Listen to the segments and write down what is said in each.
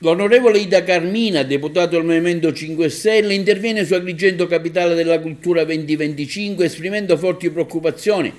L'onorevole Ida Carmina, deputato del Movimento 5 Stelle, interviene su Agrigento Capitale della Cultura 2025 esprimendo forti preoccupazioni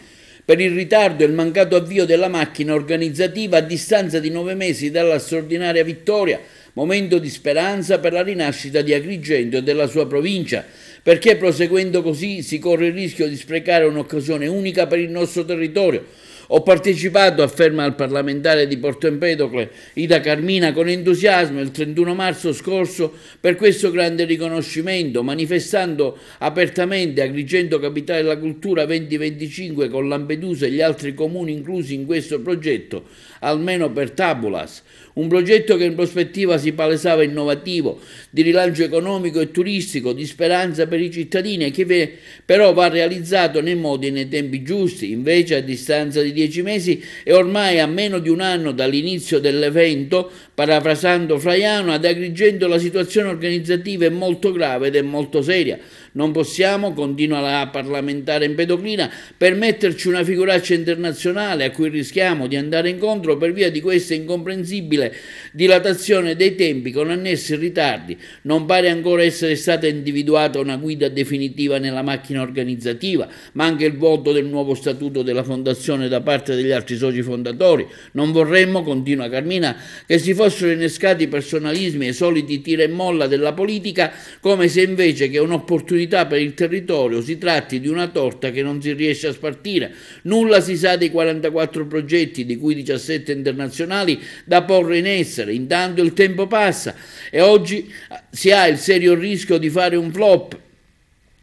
per il ritardo e il mancato avvio della macchina organizzativa a distanza di nove mesi dalla straordinaria vittoria, momento di speranza per la rinascita di Agrigento e della sua provincia, perché proseguendo così si corre il rischio di sprecare un'occasione unica per il nostro territorio, ho partecipato, afferma il parlamentare di Porto Empedocle Ida Carmina, con entusiasmo il 31 marzo scorso per questo grande riconoscimento, manifestando apertamente Agrigento Capitale della Cultura 2025 con Lampedusa e gli altri comuni inclusi in questo progetto, almeno per Tabulas, un progetto che in prospettiva si palesava innovativo, di rilancio economico e turistico, di speranza per i cittadini e che però va realizzato nei modi e nei tempi giusti, invece a distanza di dieci mesi e ormai a meno di un anno dall'inizio dell'evento, parafrasando Fraiano, ad Agrigento la situazione organizzativa è molto grave ed è molto seria. Non possiamo, continua la parlamentare empedoclina, permetterci una figuraccia internazionale a cui rischiamo di andare incontro per via di questa incomprensibile dilatazione dei tempi con annessi ritardi. Non pare ancora essere stata individuata una guida definitiva nella macchina organizzativa, ma anche il voto del nuovo statuto della fondazione da parte degli altri soci fondatori. Non vorremmo, continua Carmina, che si fossero innescati personalismi e soliti tira e molla della politica, come se invece che un'opportunità priorità per il territorio si tratti di una torta che non si riesce a spartire. Nulla si sa dei 44 progetti, di cui 17 internazionali, da porre in essere. Intanto il tempo passa e oggi eh, si ha il serio rischio di fare un flop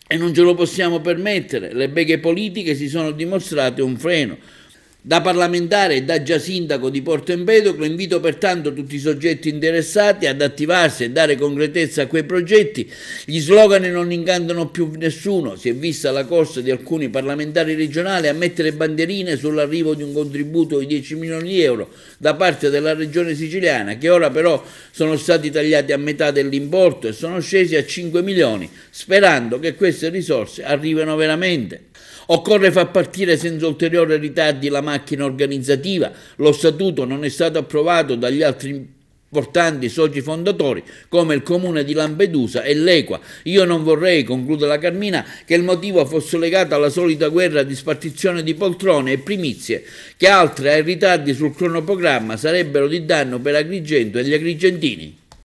e non ce lo possiamo permettere. Le beghe politiche si sono dimostrate un freno. Da parlamentare e da già sindaco di Porto Empedocle invito pertanto tutti i soggetti interessati ad attivarsi e dare concretezza a quei progetti. Gli slogan non incantano più nessuno, si è vista la corsa di alcuni parlamentari regionali a mettere bandierine sull'arrivo di un contributo di 10 milioni di euro da parte della regione siciliana, che ora però sono stati tagliati a metà dell'importo e sono scesi a 5 milioni, sperando che queste risorse arrivino veramente. Occorre far partire senza ulteriori ritardi la macchina macchina organizzativa, lo statuto non è stato approvato dagli altri importanti soci fondatori come il comune di Lampedusa e l'Equa. Io non vorrei, conclude la Carmina, che il motivo fosse legato alla solita guerra di spartizione di poltrone e primizie, che altre ai ritardi sul cronoprogramma sarebbero di danno per Agrigento e gli agrigentini.